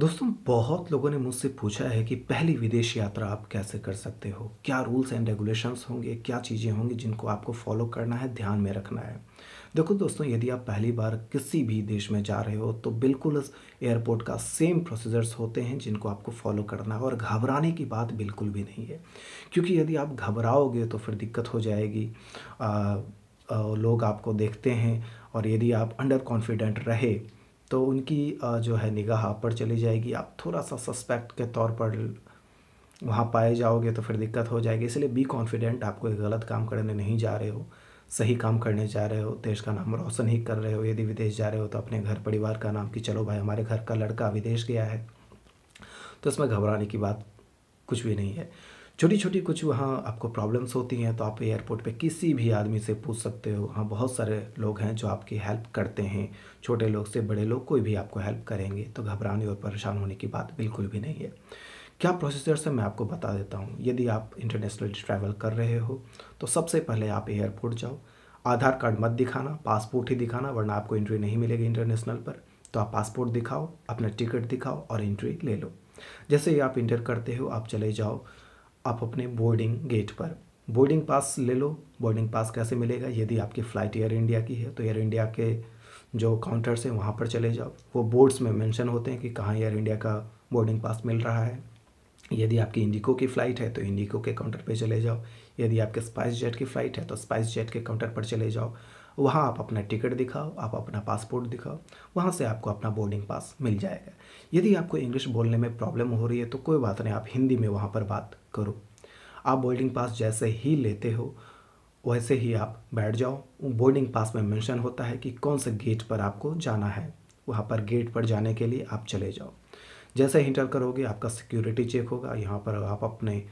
दोस्तों बहुत लोगों ने मुझसे पूछा है कि पहली विदेश यात्रा आप कैसे कर सकते हो क्या रूल्स एंड रेगुलेशंस होंगे क्या चीज़ें होंगी जिनको आपको फॉलो करना है ध्यान में रखना है देखो दोस्तों यदि आप पहली बार किसी भी देश में जा रहे हो तो बिल्कुल एयरपोर्ट का सेम प्रोसीजर्स होते हैं जिनको आपको फॉलो करना है और घबराने की बात बिल्कुल भी नहीं है क्योंकि यदि आप घबराओगे तो फिर दिक्कत हो जाएगी आ, आ, लोग आपको देखते हैं और यदि आप अंडर कॉन्फिडेंट रहे तो उनकी जो है निगाह आप पर चली जाएगी आप थोड़ा सा सस्पेक्ट के तौर पर वहाँ पाए जाओगे तो फिर दिक्कत हो जाएगी इसलिए बी कॉन्फिडेंट आप कोई गलत काम करने नहीं जा रहे हो सही काम करने जा रहे हो देश का नाम रोशन ही कर रहे हो यदि विदेश जा रहे हो तो अपने घर परिवार का नाम कि चलो भाई हमारे घर का लड़का विदेश गया है तो इसमें घबराने की बात कुछ भी नहीं है छोटी छोटी कुछ वहाँ आपको प्रॉब्लम्स होती हैं तो आप एयरपोर्ट पे किसी भी आदमी से पूछ सकते हो वहाँ बहुत सारे लोग हैं जो आपकी हेल्प करते हैं छोटे लोग से बड़े लोग कोई भी आपको हेल्प करेंगे तो घबराने और परेशान होने की बात बिल्कुल भी नहीं है क्या प्रोसीजर्स है मैं आपको बता देता हूँ यदि आप इंटरनेशनल ट्रैवल कर रहे हो तो सबसे पहले आप एयरपोर्ट जाओ आधार कार्ड मत दिखाना पासपोर्ट ही दिखाना वरना आपको एंट्री नहीं मिलेगी इंटरनेशनल पर तो आप पासपोर्ट दिखाओ अपना टिकट दिखाओ और एंट्री ले लो जैसे ही आप इंटर करते हो आप चले जाओ आप अपने बोर्डिंग गेट पर बोर्डिंग पास ले लो बोर्डिंग पास कैसे मिलेगा यदि आपकी फ़्लाइट एयर इंडिया की है तो एयर इंडिया के जो काउंटर्स हैं वहाँ पर चले जाओ वो बोर्ड्स में मेंशन होते हैं कि कहाँ एयर इंडिया का बोर्डिंग पास मिल रहा है यदि आपकी इंडिको की फ़्लाइट है तो इंडिको के काउंटर पर चले जाओ यदि आपके स्पाइस जेट की फ़्लाइट है तो स्पाइस जेट के काउंटर पर चले जाओ वहाँ आप अपना टिकट दिखाओ आप अपना पासपोर्ट दिखाओ वहाँ से आपको अपना बोर्डिंग पास मिल जाएगा यदि आपको इंग्लिश बोलने में प्रॉब्लम हो रही है तो कोई बात नहीं आप हिंदी में वहाँ पर बात करो आप बोर्डिंग पास जैसे ही लेते हो वैसे ही आप बैठ जाओ बोर्डिंग पास में मेंशन होता है कि कौन से गेट पर आपको जाना है वहाँ पर गेट पर जाने के लिए आप चले जाओ जैसे इंटर करोगे आपका सिक्योरिटी चेक होगा यहाँ पर आप अपने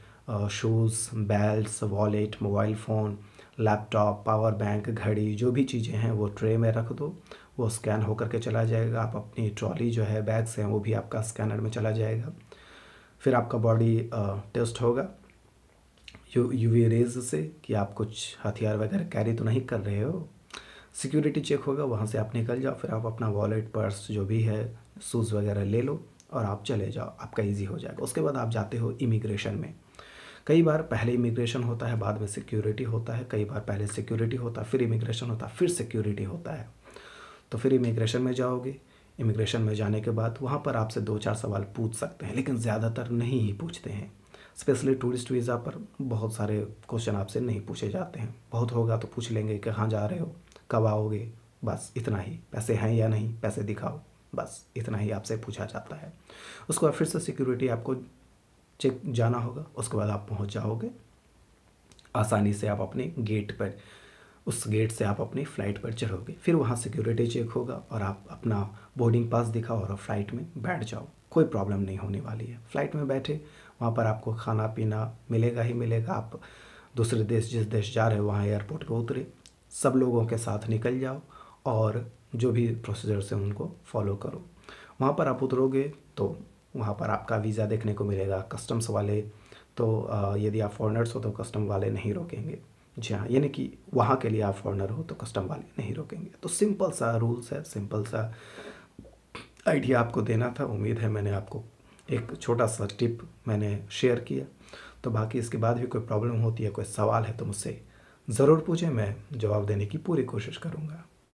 shoes belts wallet mobile phone laptop power bank घड़ी जो भी चीज़ें हैं वो ट्रे में रख दो वो स्कैन होकर के चला जाएगा आप अपनी ट्रॉली जो है बैग्स हैं वो भी आपका स्कैनर में चला जाएगा फिर आपका बॉडी टेस्ट होगा यू यू वी रेज से कि आप कुछ हथियार वगैरह कैरी तो नहीं कर रहे हो सिक्योरिटी चेक होगा वहाँ से आप निकल जाओ फिर आप अपना वॉलेट पर्स जो भी है शूज़ वगैरह ले लो और आप चले जाओ आपका इजी हो जाएगा उसके बाद आप जाते हो इमिग्रेशन में कई बार पहले इमिग्रेशन होता है बाद में सिक्योरिटी होता है कई बार पहले सिक्योरिटी होता है फिर इमिग्रेशन होता है फिर सिक्योरिटी होता है तो फिर इमिग्रेशन में जाओगे इमिग्रेशन में जाने के बाद वहाँ पर आपसे दो चार सवाल पूछ सकते हैं लेकिन ज़्यादातर नहीं ही पूछते हैं स्पेशली टूरिस्ट वीज़ा पर बहुत सारे क्वेश्चन आपसे नहीं पूछे जाते हैं बहुत होगा तो पूछ लेंगे कि कहाँ जा रहे हो कब आओगे बस इतना ही पैसे हैं या नहीं पैसे दिखाओ बस इतना ही आपसे पूछा जाता है उसके बाद फिर से सिक्योरिटी आपको चेक जाना होगा उसके बाद आप पहुंच जाओगे आसानी से आप अपने गेट पर उस गेट से आप अपनी फ़्लाइट पर चढ़ोगे फिर वहाँ सिक्योरिटी चेक होगा और आप अपना बोर्डिंग पास दिखाओ और फ़्लाइट में बैठ जाओ कोई प्रॉब्लम नहीं होने वाली है फ़्लाइट में बैठे वहाँ पर आपको खाना पीना मिलेगा ही मिलेगा आप दूसरे देश जिस देश जा रहे हो वहाँ एयरपोर्ट पर उतरे सब लोगों के साथ निकल जाओ और जो भी प्रोसीजर्स हैं उनको फॉलो करो वहाँ पर आप उतरोगे तो वहाँ पर आपका वीज़ा देखने को मिलेगा कस्टम्स वाले तो यदि आप फॉरनर्स हो तो कस्टम वाले नहीं रोकेंगे जी हाँ यानी कि वहाँ के लिए आप फॉरनर हो तो कस्टम वाले नहीं रोकेंगे तो सिंपल सा रूल्स है सिंपल सा आइडिया आपको देना था उम्मीद है मैंने आपको एक छोटा सा टिप मैंने शेयर किया तो बाकी इसके बाद भी कोई प्रॉब्लम होती है कोई सवाल है तो मुझसे ज़रूर पूछें मैं जवाब देने की पूरी कोशिश करूँगा